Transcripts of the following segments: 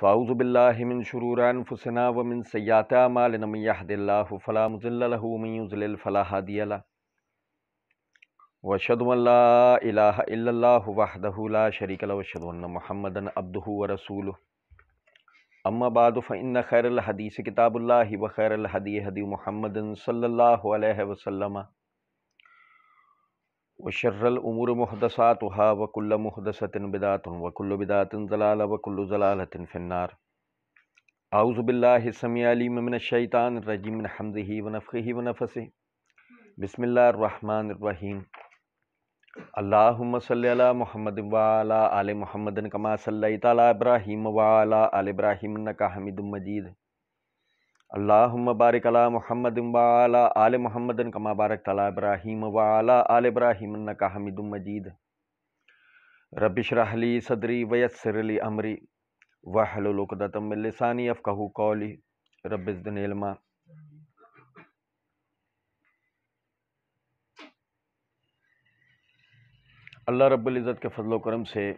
फ़ाउज़बिल्लिमिन शुरूरान फ़ुसना वमिन सयाता मालनमदिल्लाफ़लामज़ल्लमज़ल फ़लाहदियाला वशदमल्लाहदहला शरीकल वशदन महमदन Abdu व रसूल अम्माबाद फ़िन खैरल हदीस किताबुल्ला व खैरल हदी हदी महमदन सल्ला वसलम वशर्रल उमूर महदसात वहा वकुल्ल महदसतिन बिदातन वकुल्ल बिदातिन जलाल वकुल्ल जलालतिन फ़िन्नार आउज़बिल्लासमियालीमनशैतान रजीमन हमज़ी वनफ़ी वनफ़स बसमीम अल्लाम सल महमद वाला आल महमदन कमा सल्ला इब्राहीम वाला आल इब्राहीम नका हमीद मजीद अल्लाह बारिक अला वाला आल मोहम्मद कमा बारक तला इब्राहिम वाला आल इब्राहिम का हमिद मजीद रबिशरहली सदरी वयसरली अमरी वाहलोकदतमिलसानी अफ़कहू कौली रबिजनलमा अल्लाह रब्ज़त के फजल करम से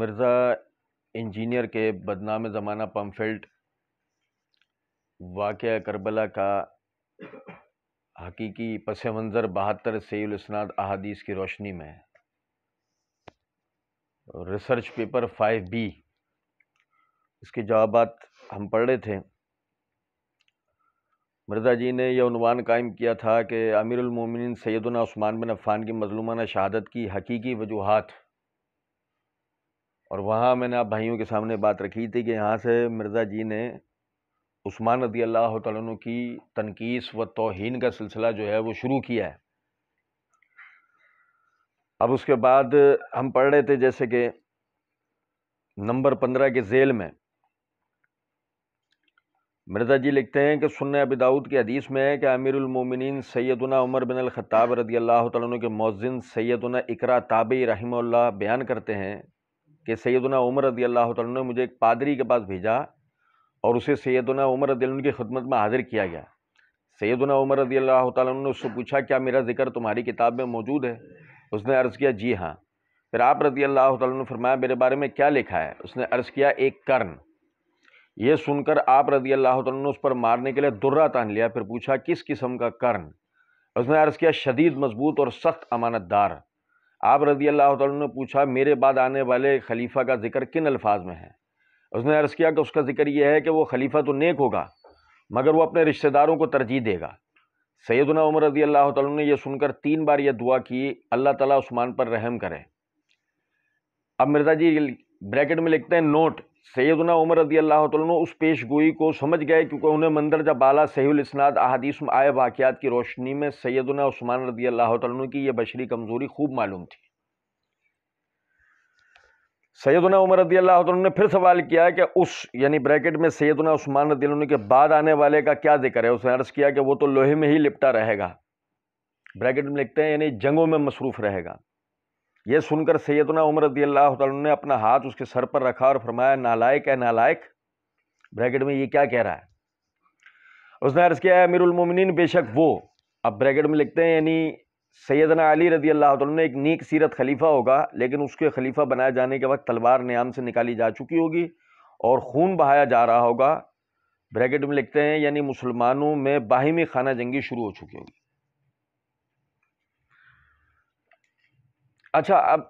मिर्ज़ा इंजीनियर के बदनाम ज़माना पम्फेल्ट वाक़ करबला का हकीकी पस मंज़र बहत्तर सैलसनाद अहादीस की रोशनी में रिसर्च पेपर फाइव बी इसके जवाब हम पढ़ रहे थे मिर्ज़ा जी ने यह उनवान कायम किया था कि अमीरमिन सैदना उस्मान बिन अफ़ान की मजलूमाना शहादत की हकीकी वजूहत और वहाँ मैंने आप भाइयों के सामने बात रखी थी कि यहाँ से मिर्ज़ा जी ने उस्मान रदी अल्लाह तु की तनकीस व तोहन का सिलसिला जो है वो शुरू किया है अब उसके बाद हम पढ़ रहे थे जैसे कि नंबर पंद्रह के जेल में मिर्जा जी लिखते हैं कि सुन अब दाऊद की हदीस में है कि आमिरमिन सैदना उमर बिन अलख़ाब रदी अल्लाह तु के मौजिन सैदना इकरा ताब रही बयान करते हैं कि सैदुना उमर रदी अल्लाह ने मुझे एक पादरी के पास भेजा और उसे सैदुना उमर रदी की खदमत में हाज़िर किया गया सैदुना उमर रदी अल्लाह ने उससे पूछा क्या मेरा ज़िक्र तुम्हारी किताब में मौजूद है उसने अर्ज़ किया जी हाँ फिर आप रदी अल्लाह तु ने फरमाया मेरे बारे में क्या लिखा है उसने अर्ज़ किया एक कर्न यह सुनकर आप रदी अल्लाह तु ने उस पर मारने के लिए दुर्रा तान लिया फिर पूछा किस किस्म का कर्न उसने अर्ज़ किया शदीद मजबूत और सख्त अमानतदार आप रजी अल्लाह ने पूछा मेरे बाद आने वाले खलीफा का जिक्र किन अल्फाज में है उसने अर्ज़ किया कि उसका जिक्र यह है कि वो खलीफा तो नेक होगा मगर वो अपने रिश्तेदारों को तरजीह देगा सैदना उमर रजी अल्लाह तु ने यह सुनकर तीन बार यह दुआ की अल्लाह तला उस्मान पर रहम करें अब मिर्जा जी ब्रैकेट में लिखते हैं नोट सैदना उमर रदी अल्लाह तुम उस पेश गोई को समझ गए क्योंकि उन्हें जब बाला सहीसनाद अहादीस में आए वाक़ात की रोशनी में सैदना उस्मान रदी अल्लाह तु की यह बशरी कमज़ोरी खूब मालूम थी सैदना उमर रदी अल्लाह तु ने फिर सवाल किया कि उस यानी ब्रैकेट में सैदना उस्मान रदी के बाद आने वाले का क्या जिक्र है उसने अर्ज़ किया कि वो तो लोहे में ही लिपटा रहेगा ब्रैकेट में लिखते हैं यानी जंगों में मसरूफ़ रहेगा यह सुनकर सैदना उमर रदी अल्लाह ने अपना हाथ उसके सर पर रखा और फरमाया नालायक है नालायक ब्रैकेट में ये क्या कह रहा है उसने अर्ज़ किया है अमीरमिन बेशक वो अब ब्रैकेट में लिखते हैं यानी सैदना अली रदी अल्लाह ने एक नीक सीरत खलीफा होगा लेकिन उसके खलीफा बनाए जाने के वक्त तलवार न्याम से निकाली जा चुकी होगी और खून बहाया जा रहा होगा ब्रैकेट में लिखते हैं यानी मुसलमानों में बाहिमी खाना जंगी शुरू हो चुकी होगी अच्छा अब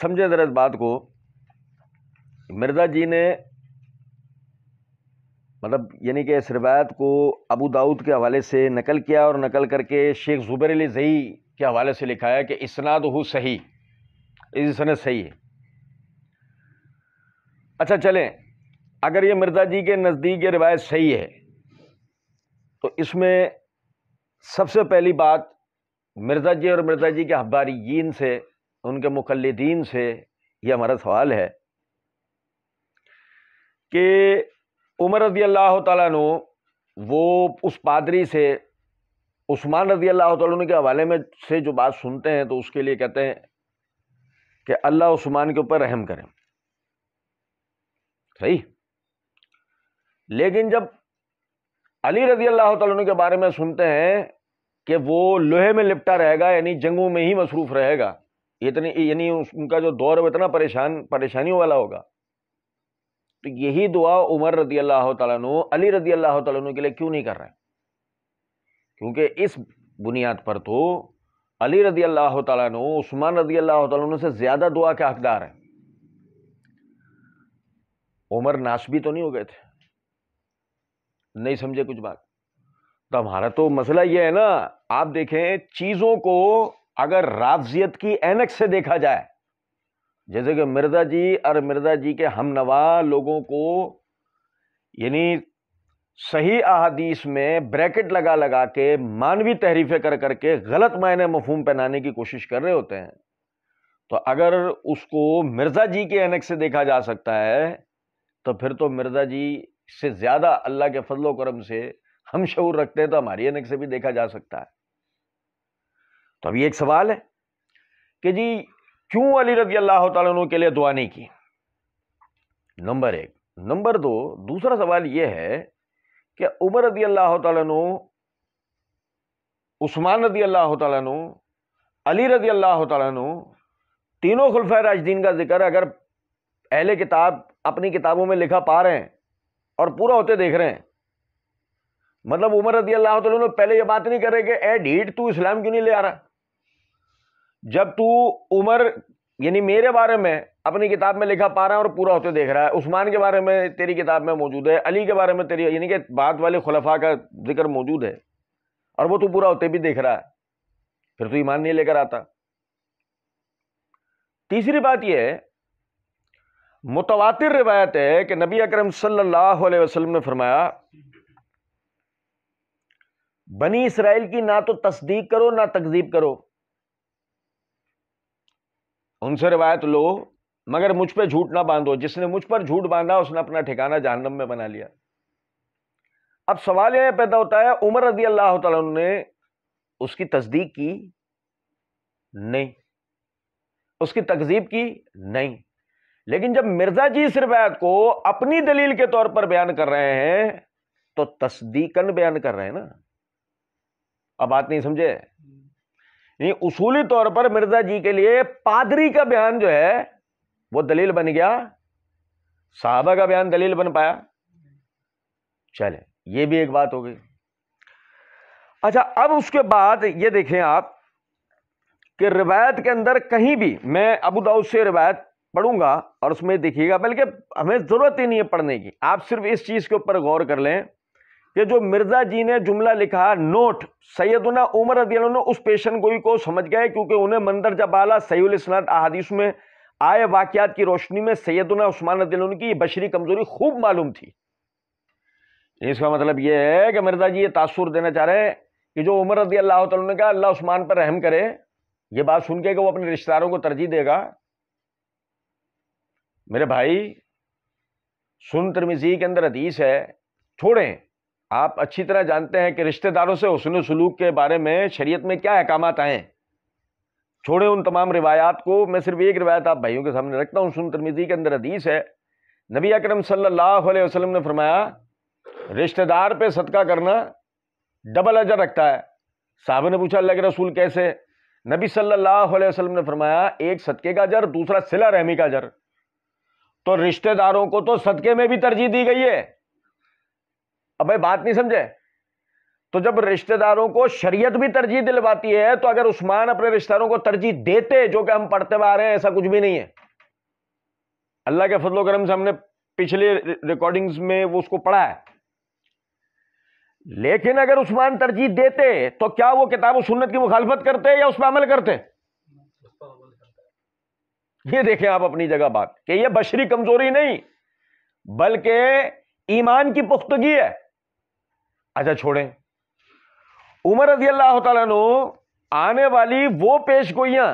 समझे ज़रा इस बात को मिर्ज़ा जी ने मतलब यानी कि इस रिवायत को अबू दाऊद के हवाले से नकल किया और नकल करके शेख ज़ुबैर अली जही के हवाले से लिखा है कि इसनाद हो सही इसनद सही है अच्छा चलें अगर ये मिर्ज़ा जी के नज़दीक ये रिवायत सही है तो इसमें सबसे पहली बात मिर्ज़ा जी और मिर्ज़ा जी के हब्बारीन से उनके मुखलदीन से यह हमारा सवाल है कि उमर रजी अल्लाह तु वो उस पादरी से उस्मान रजी अल्लाह तु के हवाले में से जो बात सुनते हैं तो उसके लिए कहते हैं कि अल्लाह उस्मान के ऊपर रहम करें सही लेकिन जब अली रजी अल्लाह तु के बारे में सुनते हैं कि वो लोहे में लिपटा रहेगा यानी जंगों में ही मसरूफ़ रहेगा इतनी यानी उनका जो दौर है इतना परेशान परेशानियों वाला होगा तो यही दुआ उमर रदी अल्लाह तु अली रदी अल्लाह तु के लिए क्यों नहीं कर रहे क्योंकि इस बुनियाद पर तो अली रदी अल्लाह तु उस्मान रदी अल्लाह तु से ज़्यादा दुआ के हकदार हैं उमर नाश भी तो नहीं हो गए थे नहीं समझे कुछ बात तो हमारा तो मसला ये है ना आप देखें चीज़ों को अगर राफजियत की एनक से देखा जाए जैसे कि मिर्ज़ा जी और मिर्ज़ा जी के हमनवा लोगों को यानी सही अहादीस में ब्रैकेट लगा लगा के मानवी तहरीफें कर करके गलत मायने मफहम पहनाने की कोशिश कर रहे होते हैं तो अगर उसको मिर्ज़ा जी के एनक से देखा जा सकता है तो फिर तो मिर्ज़ा जी से ज़्यादा अल्लाह के फजलोक्रम करम से हम शऊर रखते हैं तो हमारी अनक से भी देखा जा सकता है तो अभी एक सवाल है कि जी क्यों अली रजी अल्लाह तु के लिए दुआ नहीं की नंबर एक नंबर दो दूसरा सवाल यह है कि उमर रजी अल्लाह तु उस्मान रजी अल्लाह तु अली रजी अल्लाह तु तीनों खुलफा राजदीन का जिक्र अगर अहले किताब अपनी किताबों में लिखा पा रहे हैं और पूरा होते देख रहे हैं मतलब उमर रदी अल्लाह तुम पहले ये बात नहीं कर रहे कि ए हीट तू इस्लाम क्यों नहीं ले आ रहा जब तू उमर यानी मेरे बारे में अपनी किताब में लिखा पा रहा है और पूरा होते देख रहा है उस्मान के बारे में तेरी किताब में मौजूद है अली के बारे में तेरी यानी कि बात वाले खुलफा का जिक्र मौजूद है और वो तू पूरा होते भी देख रहा है फिर तू ईमान नहीं लेकर आता तीसरी बात यह है रिवायत है कि नबी अकरम सल्ला वसलम ने फरमाया बनी इसराइल की ना तो तस्दीक करो ना तकजीब करो उनसे रिवायत लो मगर मुझ पर झूठ ना बांधो जिसने मुझ पर झूठ बांधा उसने अपना ठिकाना जहनम में बना लिया अब सवाल यह पैदा होता है उमर रजी अल्लाह ने उसकी तस्दीक की नहीं उसकी तकजीब की नहीं लेकिन जब मिर्जा जी इस रिवायत को अपनी दलील के तौर पर बयान कर रहे हैं तो तस्दीकन बयान कर रहे हैं ना अब बात नहीं समझे हम्म। नहीं उसूली तौर पर मिर्जा जी के लिए पादरी का बयान जो है वो दलील बन गया साहबा का बयान दलील बन पाया चले ये भी एक बात हो गई अच्छा अब उसके बाद ये देखें आप कि रिवायत के अंदर कहीं भी मैं अबू दाऊद से रिवायत पढ़ूंगा और उसमें देखिएगा बल्कि हमें ज़रूरत ही नहीं है पढ़ने की आप सिर्फ इस चीज़ के ऊपर गौर कर लें कि जो मिर्ज़ा जी ने जुमला लिखा नोट सैदना उमर ने उस पेशन गोई को समझ गए क्योंकि उन्हें जब आला सैलसनत अहादीस में आए वाक्यात की रोशनी में सैदना उस्मान रदील की बशरी कमज़ोरी खूब मालूम थी इसका मतलब यह है कि मिर्ज़ा जी ये तासुर देना चाह रहे हैं कि जो उमर रदी अल्लाह तला ने कहा अल्लाह उस्मान पर रहम करे ये बात सुन के वो अपने रिश्तेदारों को तरजीह देगा मेरे भाई सुन तरमिजी के अंदर अदीस है छोड़ें आप अच्छी तरह जानते हैं कि रिश्तेदारों से हसन सलूक के बारे में शरीयत में क्या अहकाम आए छोड़े उन तमाम रिवायात को मैं सिर्फ एक रिवायत आप भाइयों के सामने रखता हूँ सुन तरमीज़ी के अंदर अदीस है नबी अकरम सल्लल्लाहु अलैहि वसल्लम ने फरमाया रिश्तेदार पे सदका करना डबल अजर रखता है साहब ने पूछा अल्लाह के रसूल कैसे नबी सल्लल्लाहु अलैहि वसल्लम ने फरमाया एक सदक़े का जर दूसरा सिला रहमी का जर तो रिश्तेदारों को तो सदक़े में भी तरजीह दी गई है अब भाई बात नहीं समझे तो जब रिश्तेदारों को शरीयत भी तरजीह दिलवाती है तो अगर उस्मान अपने रिश्तेदारों को तरजीह देते जो कि हम पढ़ते हुए आ रहे हैं ऐसा कुछ भी नहीं है अल्लाह के फजलो करम से हमने पिछले रिकॉर्डिंग्स में वो उसको पढ़ा है लेकिन अगर उस्मान तरजीह देते तो क्या वो किताब सुन्नत की मुखालफत करते या उस पर अमल करते ये देखें आप अपनी जगह बात कि ये बशरी कमजोरी नहीं बल्कि ईमान की पुख्तगी है अच्छा छोड़ें उमर रजी अल्लाह तु आने वाली वो पेश गोइयां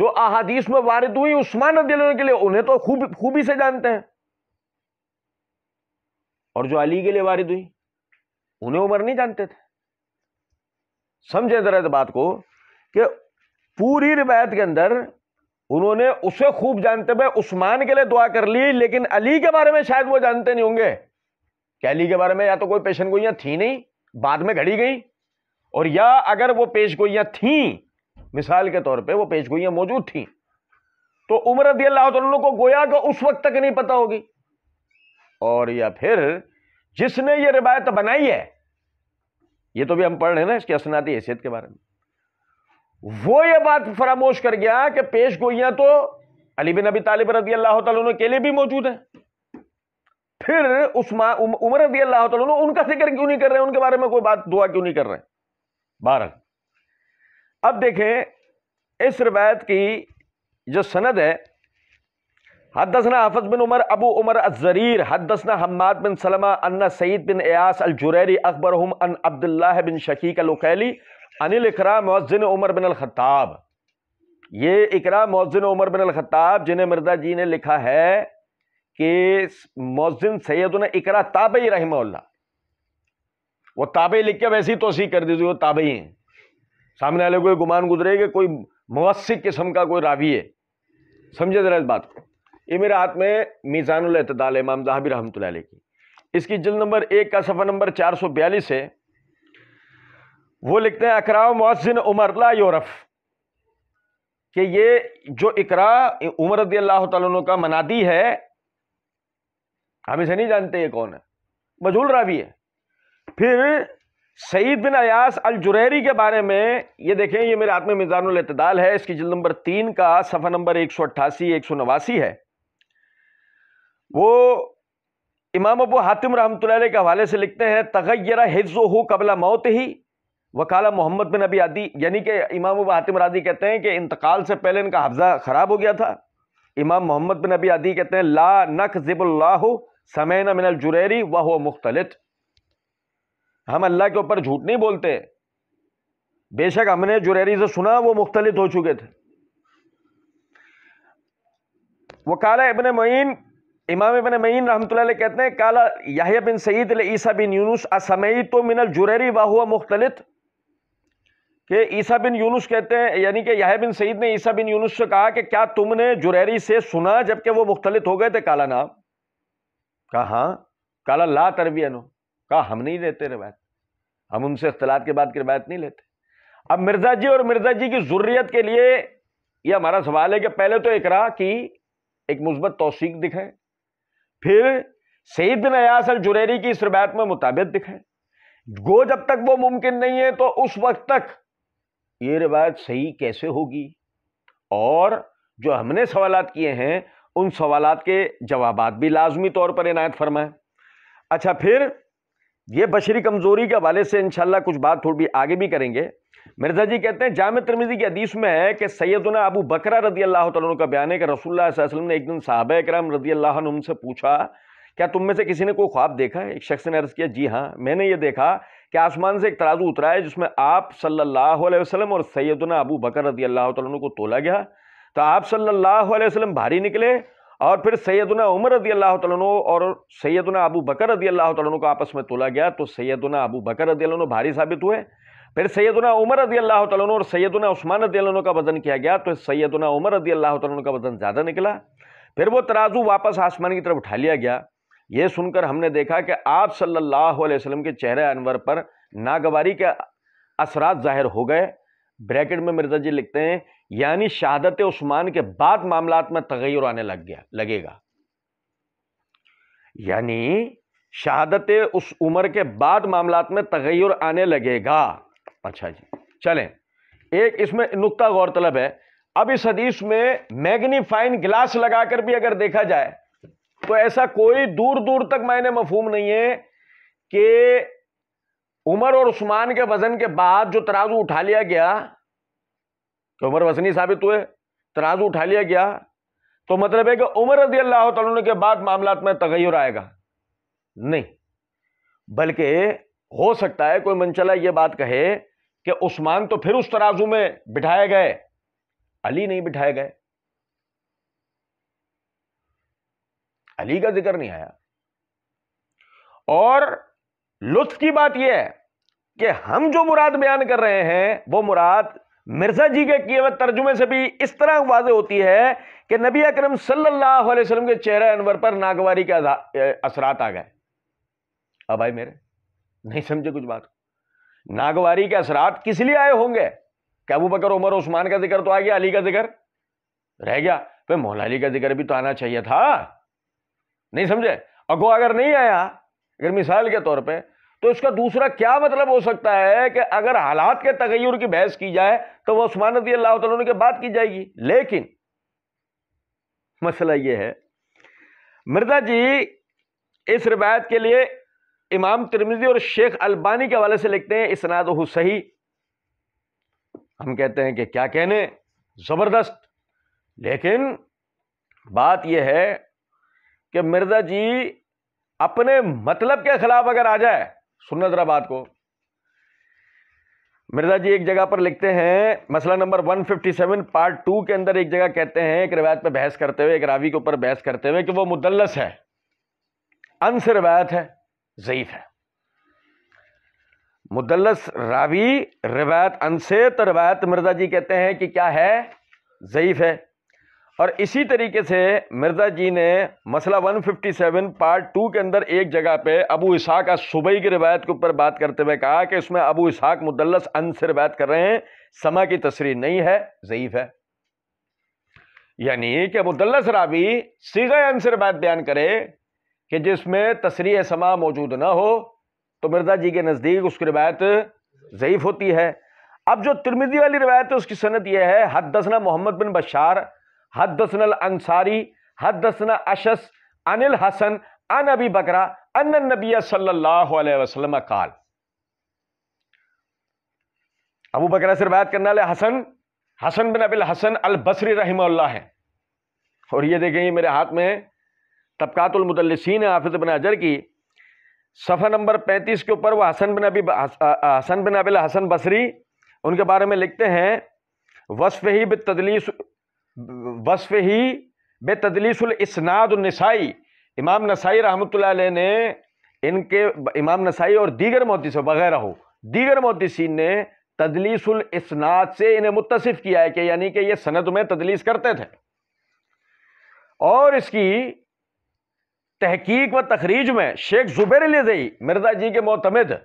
जो अहादीस में वारिद हुई उस्मान रजी के लिए उन्हें तो खूब खूबी से जानते हैं और जो अली के लिए वारिद हुई उन्हें उमर नहीं जानते थे समझे जरा इस बात को कि पूरी रिवायत के अंदर उन्होंने उसे खूब जानते हुए उस्मान के लिए दुआ कर ली लेकिन अली के बारे में शायद वो जानते नहीं होंगे कैली के बारे में या तो कोई पेशन गोइयाँ थी नहीं बाद में घड़ी गई और या अगर वो पेश गोइयाँ थी मिसाल के तौर पे वो पेश गोइयाँ मौजूद थी तो उमर रदी अल्लाह तो को गोया का उस वक्त तक नहीं पता होगी और या फिर जिसने ये रिवायत बनाई है ये तो भी हम पढ़ रहे हैं ना इसकी असनाती हैसियत के बारे में वो ये बात फरामोश कर गया कि पेश गोइयाँ तो अली बिन अबी तालिब रदी अल्लाह तु के लिए भी मौजूद हैं फिर उस्मा उमर रजी अल्लाह उनका जिक्र क्यों नहीं कर रहे उनके बारे में कोई बात दुआ क्यों नहीं कर रहे बारह अब देखें इस रिवायत की जो सनद है हदसना हफज बिन उमर अबू उमर अजरीर हदसना हम्माद बिन सलमा अन्ना सईद बिन एयास अल जुरैरी अकबर अन अब्दुल्ला बिन शकीक अलखैली अनिल इकरा मौजिन उमर बिन अलखताब ये इकरा मौजिन उमर बिन अलखताब जिन्हें मिर्जा जी ने लिखा है कि मोजिन ने इकरा ताबई रही वो ताबई लिख के वैसे तो तोसी कर दी थी वो ताबई हैं सामने वाले को गुमान गुजरे कि कोई मुवसिक किस्म का कोई रावी है समझे ज़रा इस बात को ये मेरे हाथ में अतदाल इमाम जहाबी रहमत की इसकी जिल नंबर एक का सफर नंबर चार सौ बयालीस है वो लिखते हैं अकरा मोहसिन उमरला यूरफ कि ये जो इकरा उमर रदी अल्लाह का मनादी है हम इसे नहीं जानते ये कौन है रहा भी है फिर सईद बिन अयास अल जुरैरी के बारे में ये देखें ये मेरे हाथ में है इसकी जल्द नंबर तीन का सफ़ा नंबर एक सौ अट्ठासी एक सौ नवासी है वो इमाम अबू हातिम रहमत के हवाले से लिखते हैं तगैरा हिफ्ज़ हो कबला मौत ही वकाला मोहम्मद बिन अबी आदि यानी कि इमाम अबू हातिम रादी कहते हैं कि इंतकाल से पहले इनका हफ्ज़ा ख़राब हो गया था इमाम मोहम्मद बिन अबी आदि कहते हैं ला नक ज़िबुल्ला समय न मिनल जुरेरी वह हो मुख्तलित हम अल्लाह के ऊपर झूठ नहीं बोलते बेशक हमने जुरेरी से सुना वो मुख्तलित हो चुके थे वो काला इबन मईन इमाम इबन मईन रहमत कहते हैं काला याहि बिन सईद ईसा बिन यूनुस असमई तो मिनल जुरैरी वाह हुआ मुख्तलित कि ईसा बिन यूनुस कहते हैं यानी कि यह बिन सईद ने ईसा बिन यूनुस से कहा कि क्या तुमने जुरैरी से सुना जबकि वो मुख्तलित हो गए थे काला नाम कहा हाँ काला ला तरबियन कहा हम नहीं लेते रिवायत हम उनसे अख्तलात के बाद की रवायत नहीं लेते अब मिर्ज़ा जी और मिर्ज़ा जी की ज़रूरीत के लिए यह हमारा सवाल है कि पहले तो एक रहा कि एक मुस्बत तोसीक दिखाए फिर सईद नयास अल जुरेरी की इस रिवायत में मुताबिक दिखाए गो जब तक वो मुमकिन नहीं है तो उस वक्त तक ये रिवायत सही कैसे होगी और जो हमने सवाल किए हैं उन सवाल के जवाब भी लाजमी तौर पर इनायत फरमाएं अच्छा फिर ये बशरी कमज़ोरी के हवाले से इनशाला कुछ बात थोड़ी आगे भी करेंगे मिर्जा जी कहते हैं जाम तरमीज़ी के हदीस में है कि सैदना अबू बकरा रदी अल्लाह तुम का बयान है कि रसोल्ला ने एक दिन साहब इक्राम रदी अल्लाह उनसे पूछा क्या तुम में से किसी ने कोई ख्वाब देखा है एक शख्स ने अर्ज़ किया जी हाँ मैंने ये देखा कि आसमान से एक तराजू उतरा है जिसमें आप सल्लल्लाहु अलैहि वसल्लम और सैदना अबू बकर रदी अल्लाह तुम को तोला गया तो आप सल्लल्लाहु अलैहि वसल्लम भारी निकले और फिर सैदना उमर रदी अल्लाह तु और सैदना अबू बकर रदी अल्लाह तु को आपस में तोला गया तो सैदना अबू बकर रदी अल्लाह भारी साबित हुए फिर सैदना उमर रदी अल्लाह तु और सैदना उस्मान रदी अल्लाह का वजन किया गया तो सैदना उमर रदी अल्लाह तु का वजन ज़्यादा निकला फिर वो तराजू वापस आसमान की तरफ उठा लिया गया ये सुनकर हमने देखा कि आप सल्लल्लाहु अलैहि वसल्लम के चेहरे अनवर पर नागवारी के असरात ज़ाहिर हो गए ब्रैकेट में मिर्जा जी लिखते हैं यानी शहादत उस्मान के बाद मामला में तगैर आने लग गया लगेगा यानी शहादत उस उम्र के बाद मामला में तगैर आने लगेगा अच्छा जी चलें एक इसमें नुकता गौरतलब है अब इस हदीस में मैग्नीफाइन ग्लास लगाकर भी अगर देखा जाए तो ऐसा कोई दूर दूर तक मायने मफहूम नहीं है कि उमर और उस्मान के वजन के बाद जो तराजू उठा लिया गया कि तो उमर वसनी साबित हुए तराजू उठा लिया गया तो मतलब है कि उमर रजी अल्लाह तुम के बाद मामला में तगैर आएगा नहीं बल्कि हो सकता है कोई मनचला ये बात कहे कि उस्मान तो फिर उस तराजू में बिठाए गए अली नहीं बिठाए गए अली का जिक्र नहीं आया और लुत्फ की बात यह है कि हम जो मुराद बयान कर रहे हैं वो मुराद मिर्जा जी के किए हुए तर्जुमे से भी इस तरह वाज होती है कि नबी अकरम सल्लल्लाहु अलैहि वसल्लम के चेहरे अनवर पर नागवारी के असरात आ गए अब भाई मेरे नहीं समझे कुछ बात नागवारी के असरात किस लिए आए होंगे क्या वो बकर उमर उस्मान का जिक्र तो आ गया अली का जिक्र रह गया फिर मौला अली का जिक्र भी तो आना चाहिए था नहीं समझे अगो अगर नहीं आया अगर मिसाल के तौर पर तो इसका दूसरा क्या मतलब हो सकता है कि अगर हालात के तगैर की बहस की जाए तो वह उस्मान रजी अल्लाह तुम के बाद की जाएगी लेकिन मसला यह है मिर्जा जी इस रिवायत के लिए इमाम तिरमिजी और शेख अल्बानी के हवाले से लिखते हैं इसनाद सही हम कहते हैं कि क्या कहने ज़बरदस्त लेकिन बात यह है कि मिर्ज़ा जी अपने मतलब के ख़िलाफ़ अगर आ जाए सुनना ज़रा बात को मिर्जा जी एक जगह पर लिखते हैं मसला नंबर 157 पार्ट टू के अंदर एक जगह कहते हैं एक रिवायत पर बहस करते हुए एक रावी के ऊपर बहस करते हुए कि वो मुदलस है अंश रिवायत है ज़यीफ है मुदलस रावी रिवायत अंश तो रिवायत मिर्जा जी कहते हैं कि क्या है ज़यीफ है और इसी तरीके से मिर्ज़ा जी ने मसला 157 पार्ट टू के अंदर एक जगह पे अबू इसहाक सुबई की रिवायत के ऊपर बात करते हुए कहा कि उसमें अबू इसाक मुदलस अन से रिवायत कर रहे हैं समा की तस्री नहीं है ज़यीफ़ है यानी कि मुदलस राबी सीधा अन से रिवायत बयान करे कि जिसमें तस्री समा मौजूद ना हो तो मिर्ज़ा जी के नज़दीक उसकी रिवायत ज़यीफ़ होती है अब जो तिरमिदी वाली रिवायत है उसकी सनत यह है दसना मोहम्मद बिन बशार हदसन अंसारी हदसन अशस अनिल हसन अन अबी बकरा अन नबी सल्लल्लाहु काल अबू बकरा से रवायत करने वाले हसन हसन बिन अबिल हसन अल बसरी रहीमल्ला है और ये देखें ये मेरे हाथ में तबकातुलमदलसिन हाफिज बिन अजर की सफ़ा नंबर पैंतीस के ऊपर वह हसन बिन अबी हसन बिन अबिल हसन बसरी उनके बारे में लिखते हैं वसफ़ ही बदलीस वसफ़ ही बे तदलीसनादनसाई इमाम नसाई रहमत ने इनके इमाम नसाई और दीगर मोतीस वगैरह हो दीगर मोतीसिन ने तदलीसनाद से इन्हें मुतसिफ किया है कि यानी कि ये सनत में तदलीस करते थे और इसकी तहकीक व तखरीज में शेख ज़ुबेर जई मिर्जा जी के मोतमद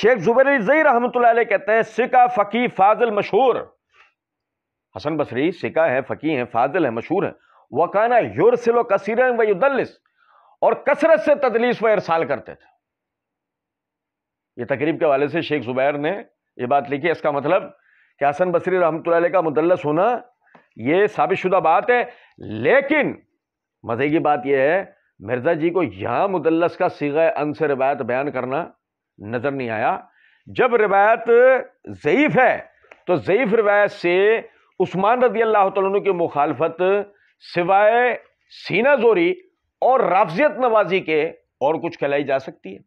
शेख जुबेर जई रहमत कहते हैं सिका फ़की फाजल मशहूर हसन बसरी सिका है फ़की हैं फाजिल है मशहूर है वकाना युरसिलो कसीर व और कसरत से तदलीस व इरसाल करते थे ये तकरीब के हवाले से शेख ज़ुबैर ने यह बात लिखी इसका मतलब कि हसन बसरी रहमत का मुदलस होना ये साबित शुदा बात है लेकिन मज़े की बात यह है मिर्ज़ा जी को यहाँ मुदलस का सीगा अन से रिवायत बयान करना नज़र नहीं आया जब रिवायत ज़यीफ़ है तो ज़यीफ़ रिवायत से उस्मान रजी अल्लाह की मुखालफत सिवाय सीना जोरी और राफजियत नवाजी के और कुछ कहलाई जा सकती है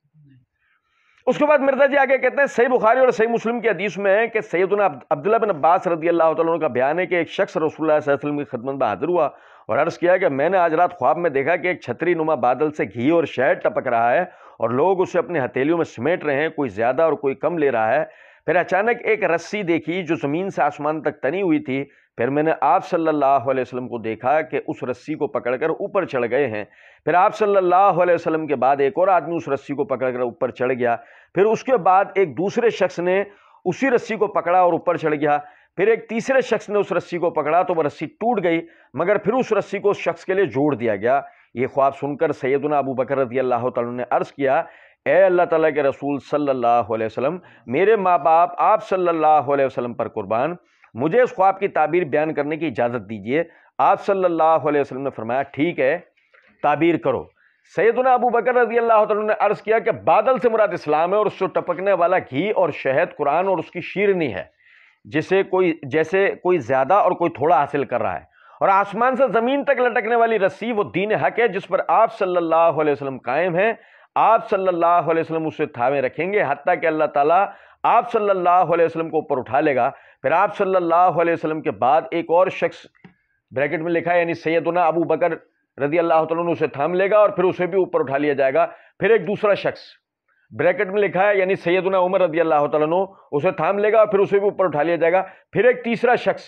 उसके बाद मिर्जा जी आगे कहते हैं सही बुखारी और सही मुस्लिम की हदीस में है कि सैदना अब्दुल्ला बिन अब्बास रदी अल्लाह तुम का बयान है कि एक शख्स रसूल की खदमत में हाजिर हुआ और अर्ज़ किया कि मैंने आज रात ख्वाब में देखा कि एक छतरी नुमा बादल से घी और शहद टपक रहा है और लोग उसे अपने हथेलियों में समेट रहे हैं कोई ज़्यादा और कोई कम ले रहा है फिर अचानक एक रस्सी देखी जो ज़मीन से आसमान तक तनी हुई थी फिर मैंने आप सल्लल्लाहु अलैहि वसल्लम को देखा कि उस रस्सी को पकड़कर ऊपर चढ़ गए हैं फिर आप सल्लल्लाहु अलैहि वसल्लम के बाद एक और आदमी उस रस्सी को पकड़कर ऊपर चढ़ गया फिर उसके बाद एक दूसरे शख्स ने उसी रस्सी को पकड़ा और ऊपर चढ़ गया फिर एक तीसरे शख्स ने उस रस्सी को पकड़ा तो वह रस्सी टूट गई मगर फिर उस रस्सी को उस शख्स के लिए जोड़ दिया गया ये ख्वाब सुनकर सैदना अबू बकर रजी अल्लाह ने अर्ज़ किया ए अल्लाह ताला के रसूल सल्लल्लाहु अलैहि वसल्लम मेरे माँ बाप आप सल्लल्लाहु अलैहि वसल्लम पर कुर्बान मुझे इस ख्वाब की ताबीर बयान करने की इजाज़त दीजिए आप सल्लल्लाहु अलैहि वसल्लम ने फरमाया ठीक है ताबीर करो सैदना अबू बकर रजी अल्लाह ने अर्ज़ किया कि बादल से मुराद इस्लाम है और उससे टपकने वाला घी और शहद कुरान और उसकी शीरनी है जिसे कोई जैसे कोई ज़्यादा और कोई थोड़ा हासिल कर रहा है और आसमान से ज़मीन तक लटकने वाली रस्सी वो दीन हक है जिस पर आप सल्लल्लाहु अलैहि वसल्लम कायम हैं आप सल्लल्लाहु अलैहि वसल्लम उससे थामे रखेंगे हती कि अल्लाह ताला आप सल्लल्लाहु अलैहि वसल्लम को ऊपर उठा लेगा फिर आप सल्लल्लाहु अलैहि वसल्लम के बाद एक और शख्स ब्रैकेट में लिखा है यानी सैदुना अबू बकर रदी अल्लाह तुम उसे थाम लेगा और फिर उसे भी ऊपर उठा लिया जाएगा फिर एक दूसरा शख्स ब्रैकेट में लिखा है यानी सैदना उमर रदी अल्लाह तु उसे थाम लेगा और फिर उसे भी ऊपर उठा लिया जाएगा फिर एक तीसरा शख्स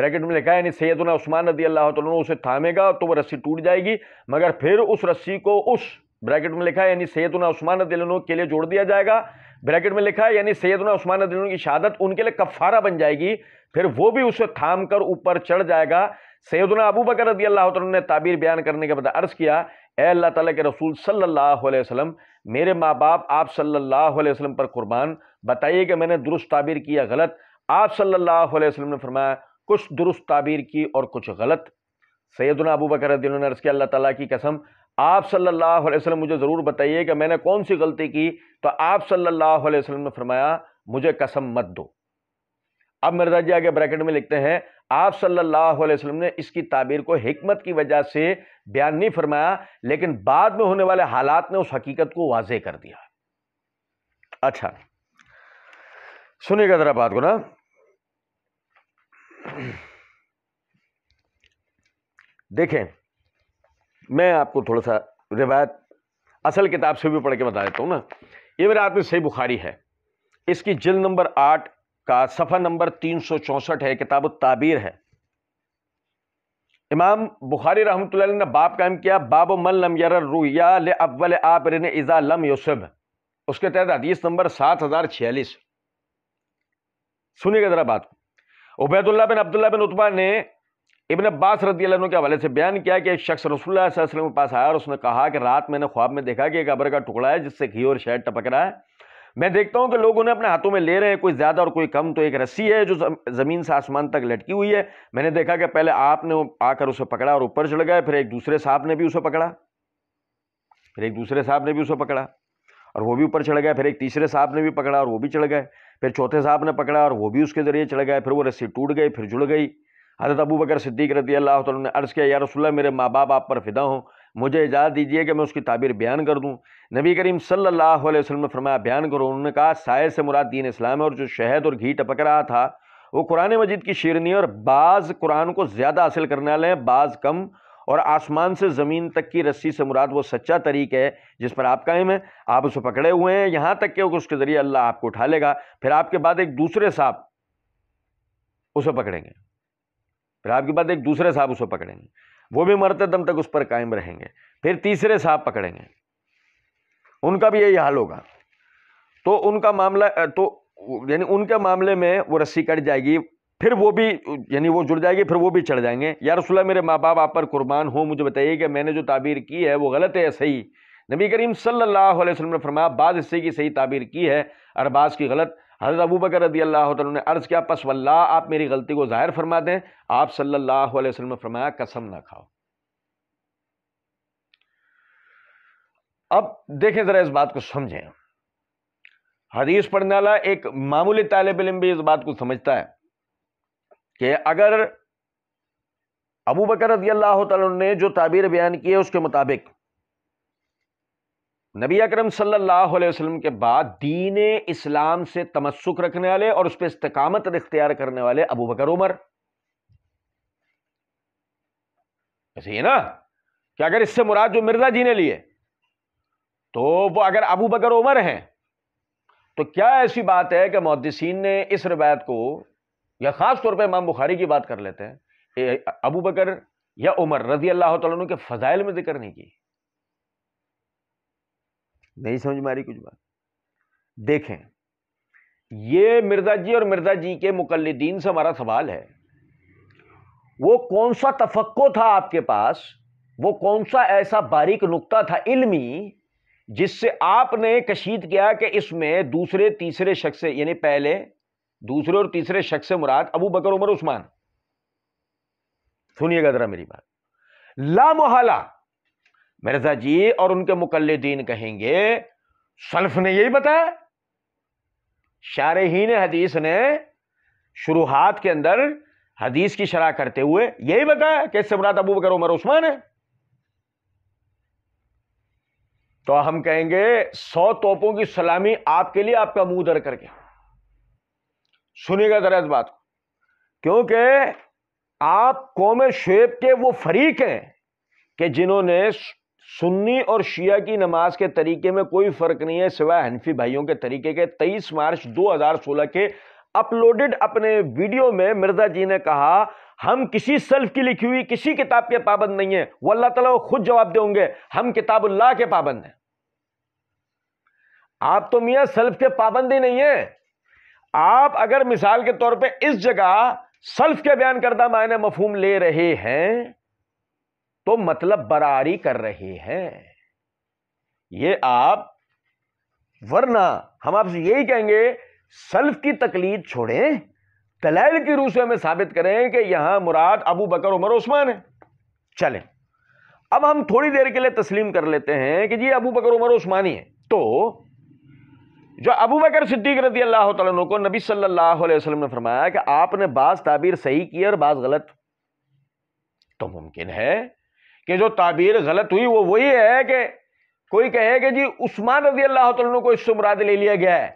ब्रैकेट में लिखा है यानी सैदना उस्मान रदी अल्लाह तु उसे थामेगा तो वह रस्सी टूट जाएगी मगर फिर उस रस्सी को उस ब्रैकेट में लिखा है यानी सैदना उस्मान दिलों के लिए जोड़ दिया जाएगा ब्रैकेट में लिखा है यानी सैदना उस्मान दिलों की शहादत उनके लिए कफारा बन जाएगी फिर वो भी उसे थाम कर ऊपर चढ़ जाएगा सैदना अबू बकर रदी अल्लाह ने ताबीर बयान करने के बाद अर्ज़ किया ए अल्लाह ताला के रसूल सल्लल्लाहु अलैहि वसल्लम मेरे माँ बाप आप सल्लल्लाहु अलैहि वसल्लम पर कुर्बान बताइए कि मैंने दुरुस्त ताबीर किया गलत आप सल्लल्लाहु अलैहि वसल्लम ने फरमाया कुछ दुरुस्त ताबीर की और कुछ गलत सैदना अबू बकर ने अर्ज़ किया अल्लाह ताला की कसम आप सल्लल्लाहु अलैहि वसल्लम मुझे ज़रूर बताइए कि मैंने कौन सी गलती की तो आप सल्लल्लाहु अलैहि वसल्लम ने फरमाया मुझे कसम मत दो अब मिर्जा जी आगे ब्रैकेट में लिखते हैं आप सल्लल्लाहु अलैहि वसल्लम ने इसकी ताबीर को हमत की वजह से बयान नहीं फरमाया लेकिन बाद में होने वाले हालात ने उस हकीकत को वाजे कर दिया अच्छा सुनिएगा ज़रा बात को ना देखें मैं आपको थोड़ा सा रिवायत असल किताब से भी पढ़ के बता देता हूँ ना ये मेरे हाथ में सही बुखारी है इसकी जिल नंबर आठ का सफ़ा नंबर तीन सौ चौंसठ है किताब ताबीर है इमाम बुखारी रहमत ने बाप कायम किया बाब मल लम यर रुया ले अव्वल आप रिन इज़ा लम यूसुब उसके तहत हदीस नंबर सात हज़ार छियालीस सुनिएगा ज़रा बात को उबैदुल्ला बिन अब्दुल्ला बिन उतबा ने इबन अब्बास रदी के हवाले से बयान किया कि एक शख्स रसूल वसलम के पास आया और उसने कहा कि रात मैंने ख्वाब में देखा कि एक अबर का टुकड़ा है जिससे घी और शहद टपक रहा है मैं देखता हूँ कि लोग उन्हें अपने हाथों में ले रहे हैं कोई ज़्यादा और कोई कम तो एक रस्सी है जो ज़मीन से आसमान तक लटकी हुई है मैंने देखा कि पहले आपने आकर उसे पकड़ा और ऊपर चढ़ गए फिर एक दूसरे साहब ने भी उसे पकड़ा फिर एक दूसरे साहब ने भी उसे पकड़ा और वो भी ऊपर चढ़ गए फिर एक तीसरे साहब ने भी पकड़ा और वो भी चढ़ गए फिर चौथे साहब ने पकड़ा और वो भी उसके ज़रिए चढ़ गए फिर वो रस्सी टूट गई फिर जुड़ गई हज़रत अबू बकर सिद्दीक रदी अल्लाह तु ने अर्ज़ किया या रसोल्ला मेरे माँ बाप आप पर फिदा हो मुझे इजाज़त दीजिए कि मैं उसकी ताबीर बयान कर दूँ नबी करीम सल्लल्लाहु अलैहि वसल्लम ने फरमाया बयान करो उन्होंने कहा साय से मुराद दीन इस्लाम है और जो शहद और घी टपक रहा था वो कुरान मजिद की शेरनी और बाज़ कुरान को ज़्यादा हासिल करने वाले हैं बाज़ कम और आसमान से ज़मीन तक की रस्सी से मुराद वो सच्चा तरीक है जिस पर आप कायम हैं आप उसे पकड़े हुए हैं यहाँ तक कि उसके ज़रिए अल्लाह आपको उठा लेगा फिर आपके बाद एक दूसरे साहब उसे पकड़ेंगे फिर आपके बाद एक दूसरे साहब उसे पकड़ेंगे वो भी मरते दम तक उस पर कायम रहेंगे फिर तीसरे साहब पकड़ेंगे उनका भी यही हाल होगा तो उनका मामला तो यानी उनके मामले में वो रस्सी कट जाएगी फिर वो भी यानी वो जुड़ जाएगी फिर वो भी चढ़ जाएंगे यार रसुल्ला मेरे माँ बाप आप पर कुर्बान हो मुझे बताइए कि मैंने जो ताबीर की है वो गलत है या सही नबी करीम सल्लल्लाहु अलैहि वसल्लम ने फरमाया बाज हिस्से की सही ताबीर की है अरबाज की गलत हज़रत अबू बकर रदी अल्लाह ने अर्ज़ किया पस वल्ला आप मेरी गलती को ज़ाहिर फरमा दें आप सल्लल्लाहु अलैहि वसल्लम ने फरमाया कसम ना खाओ अब देखें ज़रा इस बात को समझें हदीस पढ़ने वाला एक मामूली तालब इम भी इस बात को समझता है कि अगर अबू बकर रदी अल्लाह ने जो ताबीर बयान की है उसके मुताबिक नबी अकरम सल्लल्लाहु अलैहि वसल्लम के बाद दीन इस्लाम से तमस्क रखने वाले और उस पर इस्तकामत इख्तियार करने वाले अबू बकर उमर ऐसे ही ना कि अगर इससे मुराद जो मिर्जा जी ने लिए तो वो अगर अबू बकर उमर हैं तो क्या ऐसी बात है कि मुहदसिन ने इस रिवायत को या ख़ास तौर पर इमाम बुखारी की बात कर लेते हैं अबू बकर या उमर रजी अल्लाह तु के फ़जाइल में जिक्र नहीं की नहीं समझ मारी कुछ बात देखें ये मिर्ज़ा जी और मिर्ज़ा जी के मुकलदीन से हमारा सवाल है वो कौन सा तफक्को था आपके पास वो कौन सा ऐसा बारीक नुकता था इल्मी जिससे आपने कशीद किया कि इसमें दूसरे तीसरे शख्स यानी पहले दूसरे और तीसरे शख्स से मुराद अबू बकर उमर उस्मान सुनिएगा ज़रा मेरी बात ला मोहला मिर्जा जी और उनके मुकलदीन कहेंगे सल्फ ने यही बताया शारहीन हदीस ने शुरुआत के अंदर हदीस की शराह करते हुए यही बताया कि इससे मुराद अबू बकर उमर उस्मान है तो हम कहेंगे सौ तोपों की सलामी आपके लिए आपका मुंह दर करके सुनिएगा जरा इस बात को क्योंकि आप कौम शेब के वो फरीक हैं कि जिन्होंने सुन्नी और शिया की नमाज के तरीके में कोई फ़र्क नहीं है सिवाय हनफी भाइयों के तरीके के 23 मार्च 2016 के अपलोडेड अपने वीडियो में मिर्जा जी ने कहा हम किसी सेल्फ की लिखी हुई किसी किताब के पाबंद नहीं है वो अल्लाह तला खुद जवाब देंगे हम किताबुल्लाह के पाबंद हैं आप तो मियाँ सेल्फ के पाबंद ही नहीं है आप अगर मिसाल के तौर पर इस जगह सेल्फ के बयान करदा मायने मफहूम ले रहे हैं तो मतलब बरारी कर रहे हैं ये आप वरना हम आपसे यही कहेंगे सल्फ की तकलीद छोड़ें तलैल की रूस में साबित करें कि यहां मुराद अबू बकर उमर उस्मान है चलें अब हम थोड़ी देर के लिए तस्लीम कर लेते हैं कि जी अबू बकर उमर उस्मानी है तो जो अबू बकर सिद्दीक रजी अल्लाह को नबी सल्लल्लाहु अलैहि वसल्लम ने फरमाया कि आपने बाज़ ताबीर सही की और बाज़ गलत तो मुमकिन है कि जो ताबीर गलत हुई वो वही है कि कोई कहे कि जी उस्मान रजी अल्लाह तुम को इससे मुराद ले लिया गया है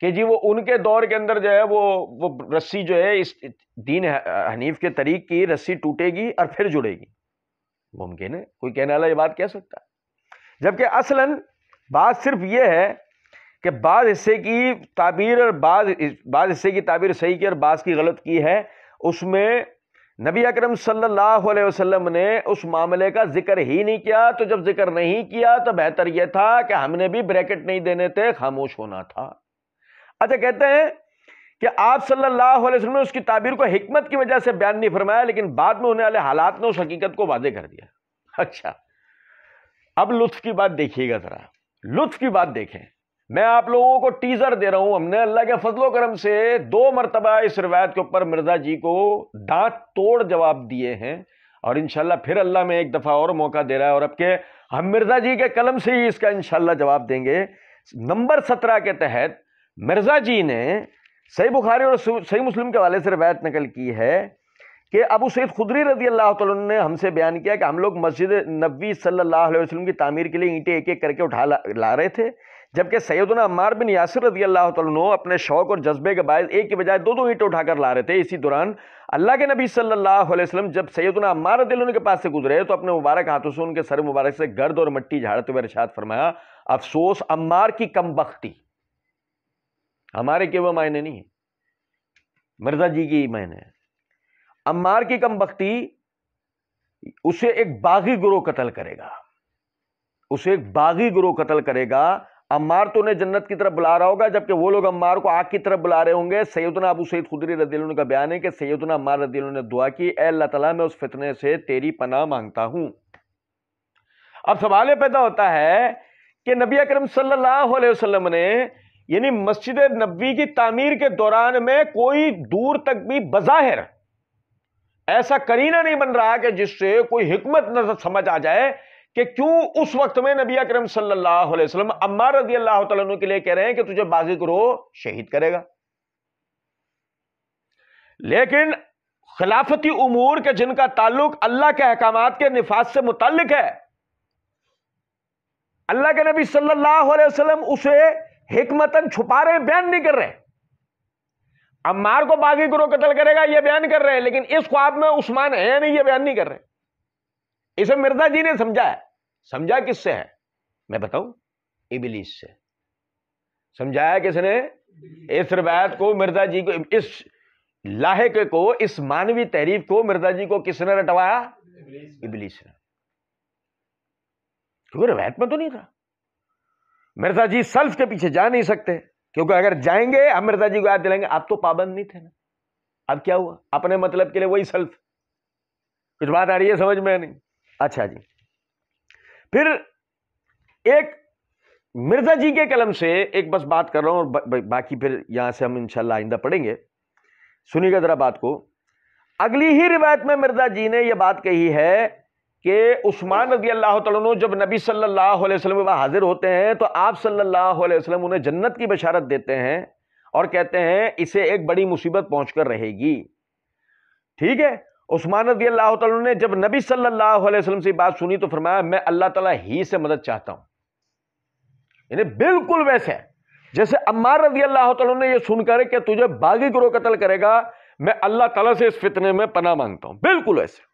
कि जी वो उनके दौर के अंदर जो है वो वो रस्सी जो है इस दीन हनीफ के तरीक की रस्सी टूटेगी और फिर जुड़ेगी मुमकिन है कोई कहने वाला ये बात कह सकता है जबकि असलन बात सिर्फ ये है कि बाद हिस्से की ताबीर और बाद बाद हिस्से की ताबीर सही की और बाद की गलत की है उसमें नबी अकरम सल्लल्लाहु अलैहि वसल्लम ने उस मामले का जिक्र ही नहीं किया तो जब जिक्र नहीं किया तो बेहतर यह था कि हमने भी ब्रैकेट नहीं देने थे खामोश होना था अच्छा कहते हैं कि आप सल्लल्लाहु अलैहि वसल्लम ने उसकी ताबीर को हिकमत की वजह से बयान नहीं फरमाया लेकिन बाद में होने वाले हालात ने उस हकीकत को वाजे कर दिया अच्छा अब लुत्फ की बात देखिएगा ज़रा लुत्फ की बात देखें मैं आप लोगों को टीजर दे रहा हूं हमने अल्लाह के फजलो करम से दो मरतबा इस रिवायत के ऊपर मिर्जा जी को दांत तोड़ जवाब दिए हैं और इनशाला फिर अल्लाह में एक दफ़ा और मौका दे रहा है और अब के हम मिर्जा जी के कलम से ही इसका इनशाला जवाब देंगे नंबर सत्रह के तहत मिर्जा जी ने सही बुखारी और सही मुस्लिम के वाले से रिवायत नकल की है कि अबू सैद खुदरी रजी अल्लाह ने हमसे बयान किया कि हम लोग मस्जिद नबी सल्लल्लाहु अलैहि वसल्लम की तामीर के लिए ईंटें एक एक करके उठा ला, ला रहे थे जबकि सैदना अम्मार बिन यासर रजी अल्लाह तु अपने शौक और जज्बे के बायस एक के बजाय दो दो ईंटें उठाकर ला रहे थे इसी दौरान अल्लाह के नबी सल्लल्लाहु अलैहि वसल्लम जब सैदना अम्मार दिल के पास से गुजरे तो अपने मुबारक हाथों से उनके सर मुबारक से गर्द और मट्टी झाड़ते हुए इरशाद फरमाया अफसोस अम्मार की कम बख्ती हमारे के वह मायने नहीं है मिर्जा जी की मायने अम्मार की कम बख्ती उसे एक बागी गुरो कतल करेगा उसे एक बागी गुरो कतल करेगा अम्मार तो उन्हें जन्नत की तरफ बुला रहा होगा जबकि वो लोग अम्मार को आग की तरफ बुला रहे होंगे सैदना अबू सैद खुदरी रदील का बयान है कि सैदना अम्मार रदील ने दुआ की अल्लाह तला मैं उस फितने से तेरी पनाह मांगता हूँ अब सवाल यह पैदा होता है कि नबी अक्रम सल्लल्लाहु ने यानी मस्जिद नबी की तामीर के दौरान में कोई दूर तक भी बज़ाहिर ऐसा करीना नहीं बन रहा कि जिससे कोई हमत नजर समझ आ जाए कि क्यों उस वक्त में नबी अक्रम सल्लल्लाहु अम्मा रजी अल्लाह के लिए कह रहे हैं कि तुझे बागी करो शहीद करेगा लेकिन खिलाफती उमूर के जिनका ताल्लुक अल्लाह के अहकाम के निफाज से मुतलक है अल्लाह के नबी सल्लल्लाहु अलैहि वसल्लम उसे हिकमतन छुपा रहे बयान नहीं कर रहे अम्मार को बागी करो कतल करेगा यह बयान कर रहे हैं लेकिन इस ख्वाब में उस्मान है नहीं यह बयान नहीं कर रहे इसे मिर्जा जी ने समझा है समझा किससे है मैं बताऊं इबलीस से समझाया किसने इस रिवायत को मिर्जा जी को इस लाहक को इस मानवीय तहरीफ को मिर्जा जी को किसने रटवाया इबलीस ने क्योंकि रिवायत में तो नहीं था मिर्जा जी सल्फ के पीछे जा नहीं सकते क्योंकि अगर जाएंगे हम मिर्जा जी को याद दिलाएंगे आप तो पाबंद नहीं थे ना अब क्या हुआ अपने मतलब के लिए वही सल्फ कुछ बात आ रही है समझ में नहीं अच्छा जी फिर एक मिर्जा जी के कलम से एक बस बात कर रहा हूँ और बा, बा, बाकी फिर यहां से हम इंशाल्लाह आइंदा पढ़ेंगे सुनिएगा ज़रा बात को अगली ही रिवायत में मिर्जा जी ने यह बात कही है कि उस्मान रजी अल्लाह तु जब नबी सल्लल्लाहु अलैहि वसल्लम के हाजिर होते हैं तो आप सल्लल्लाहु अलैहि वसल्लम उन्हें जन्नत की बशारत देते हैं और कहते हैं इसे एक बड़ी मुसीबत पहुंचकर कर रहेगी ठीक है उस्मान रजी अल्लाह तु ने जब नबी सल्लल्लाहु अलैहि वसल्लम से बात सुनी तो फरमाया मैं अल्लाह ताला ही से मदद चाहता हूं यानी बिल्कुल वैसे जैसे अम्मार रजी अल्लाह ने यह सुनकर कि तुझे बागी ग्रोह कतल करेगा मैं अल्लाह तला से इस फितने में पना मांगता हूं बिल्कुल वैसे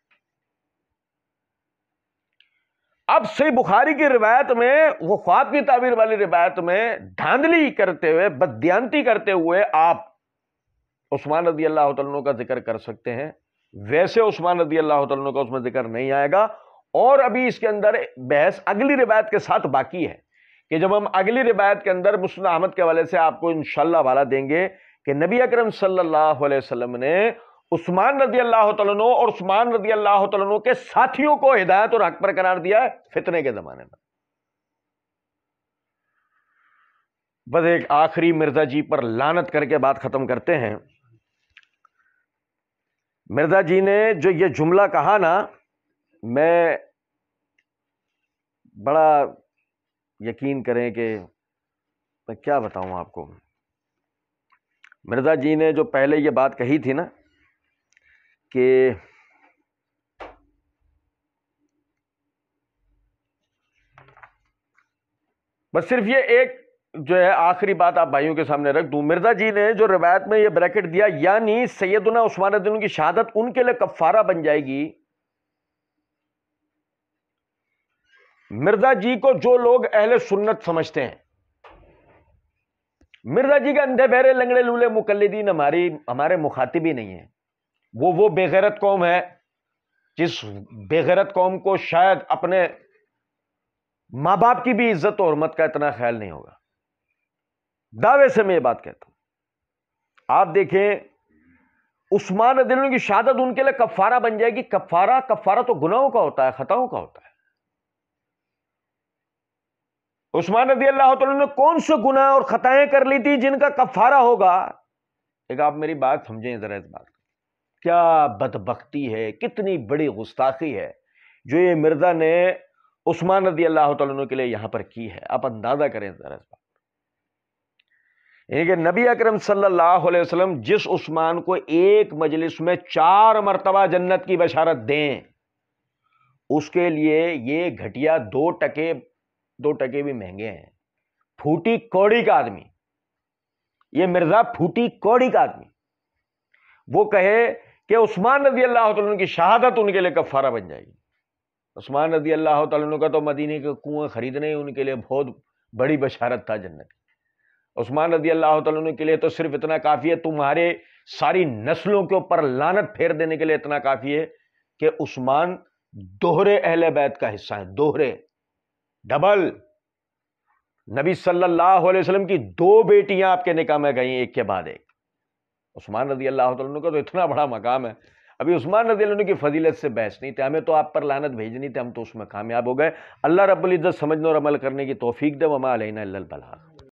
अब सही बुखारी की रिवायत में वो ख्वाब की ताबीर वाली रिवायत में धांधली करते हुए बदयांती करते हुए आप उस्मान रजी अल्लाह का जिक्र कर सकते हैं वैसे उस्मान रदी अल्लाह तु का उसमें जिक्र नहीं आएगा और अभी इसके अंदर बहस अगली रिवायत के साथ बाकी है कि जब हम अगली रिवायत के अंदर मुस्लिम अहमद के हवाले से आपको इनशाला वाला देंगे कि नबी अकरम सल्लल्लाहु अलैहि वसल्लम ने उस्मान रदी अल्लाह तु और उस्मान रदी अल्लाह तु के साथियों को हिदायत और हक पर करार दिया है फितने के ज़माने में बस एक आखिरी मिर्जा जी पर लानत करके बात ख़त्म करते हैं मिर्जा जी ने जो ये जुमला कहा ना मैं बड़ा यकीन करें कि मैं क्या बताऊं आपको मिर्ज़ा जी ने जो पहले ये बात कही थी ना कि बस सिर्फ ये एक जो है आखिरी बात आप भाइयों के सामने रख दूं मिर्जा जी ने जो रिवायत में ये ब्रैकेट दिया यानी सैदना उस्मान दिन की शहादत उनके लिए कफारा बन जाएगी मिर्जा जी को जो लोग अहले सुन्नत समझते हैं मिर्जा जी के अंधे बहरे लंगड़े लूले मुकलदीन हमारी हमारे मुखातिब ही नहीं है वो वो बेगैरत कौम है जिस बेगैरत कौम को शायद अपने माँ बाप की भी इज्जत और हरमत का इतना ख्याल नहीं होगा दावे से मैं ये बात कहता हूं आप देखें उस्मान दिलों की शहादत उनके लिए कफारा बन जाएगी कफारा कफारा तो गुनाहों का होता है खताओं का होता है उस्मान रदी अल्लाह ने कौन से गुनाह और खताएं कर ली थी जिनका कफारा होगा एक आप मेरी बात समझें जरा इस बात क्या बदबख्ती है कितनी बड़ी गुस्ताखी है जो ये मिर्जा ने उस्मान रदी अल्लाह के लिए यहां पर की है आप अंदाज़ा करें ज़रा इस बात यानी कि नबी अकरम सल्लल्लाहु अलैहि वसल्लम जिस उस्मान को एक मजलिस में चार मरतबा जन्नत की बशारत दें उसके लिए ये घटिया दो टके दो टके भी महंगे हैं फूटी कौड़ी का आदमी ये मिर्ज़ा फूटी कौड़ी का आदमी वो कहे कि उस्मान रजी अल्लाह तुम की शहादत उनके लिए कफारा बन जाएगी उस्मान रजी अल्लाह तुम का तो मदीने के कुएं ख़रीदने उनके लिए बहुत बड़ी बशारत था जन्नत की उस्मान रदी अल्लाह तु के लिए तो सिर्फ इतना काफ़ी है तुम्हारे सारी नस्लों के ऊपर लानत फेर देने के लिए इतना काफ़ी है कि उस्मान दोहरे अहल बैत का हिस्सा है दोहरे डबल नबी सल्लल्लाहु अलैहि वसल्लम की दो बेटियां आपके निकाह में गई एक के बाद एक उस्मान रजी अल्लाह का तो इतना बड़ा मकाम है अभी उस्मान रजी अल्लाह की फजीलत से बहस नहीं थी हमें तो आप पर लानत भेजनी थी हम तो उसमें कामयाब हो गए अल्लाह रब्बुल समझने और अमल करने की तोफीक दे वमा अलैना बला